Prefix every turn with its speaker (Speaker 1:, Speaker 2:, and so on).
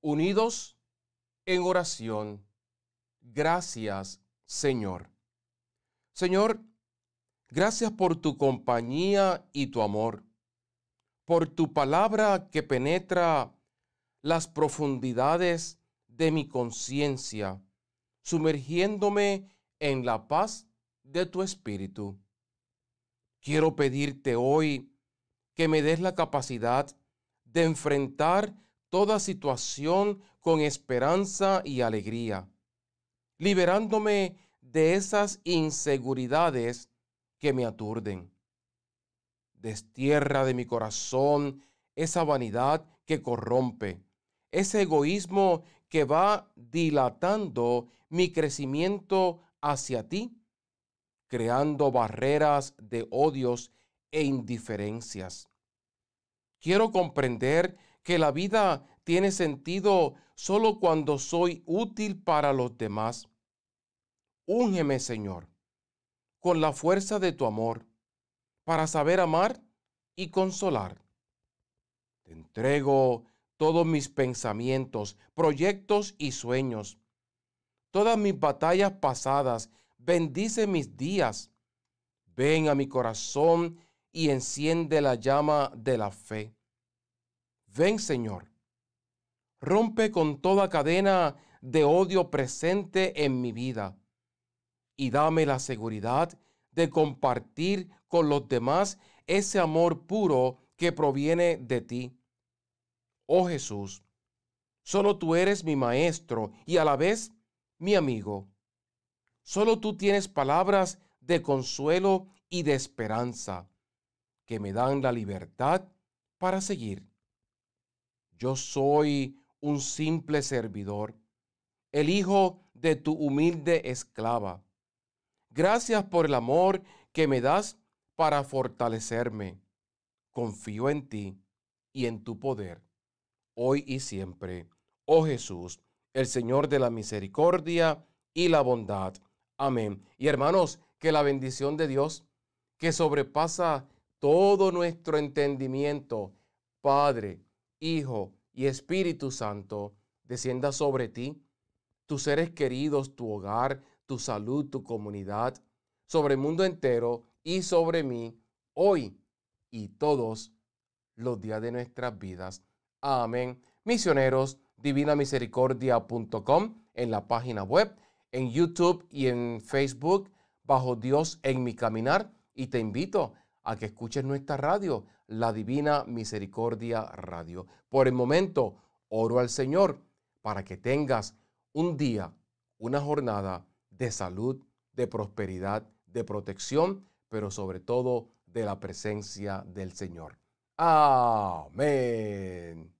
Speaker 1: unidos en oración. Gracias, Señor. Señor, gracias por tu compañía y tu amor, por tu palabra que penetra las profundidades de mi conciencia, sumergiéndome en la paz de tu espíritu. Quiero pedirte hoy que me des la capacidad de enfrentar toda situación con esperanza y alegría, liberándome de esas inseguridades que me aturden. Destierra de mi corazón esa vanidad que corrompe, ese egoísmo que va dilatando mi crecimiento hacia ti, creando barreras de odios e indiferencias. Quiero comprender que la vida tiene sentido solo cuando soy útil para los demás. Úngeme, Señor, con la fuerza de tu amor, para saber amar y consolar. Te entrego todos mis pensamientos, proyectos y sueños, todas mis batallas pasadas, bendice mis días. Ven a mi corazón y enciende la llama de la fe. Ven Señor, rompe con toda cadena de odio presente en mi vida y dame la seguridad de compartir con los demás ese amor puro que proviene de ti. Oh Jesús, solo tú eres mi maestro y a la vez mi amigo. Solo tú tienes palabras de consuelo y de esperanza que me dan la libertad para seguir. Yo soy un simple servidor, el hijo de tu humilde esclava. Gracias por el amor que me das para fortalecerme. Confío en ti y en tu poder, hoy y siempre. Oh Jesús, el Señor de la misericordia y la bondad. Amén. Y hermanos, que la bendición de Dios, que sobrepasa todo nuestro entendimiento, Padre, Hijo y Espíritu Santo, descienda sobre ti, tus seres queridos, tu hogar, tu salud, tu comunidad, sobre el mundo entero y sobre mí, hoy y todos los días de nuestras vidas. Amén. Misioneros, divinamisericordia.com en la página web, en YouTube y en Facebook, bajo Dios en mi caminar. Y te invito a que escuches nuestra radio, la Divina Misericordia Radio. Por el momento, oro al Señor para que tengas un día, una jornada de salud, de prosperidad, de protección, pero sobre todo de la presencia del Señor. Amén.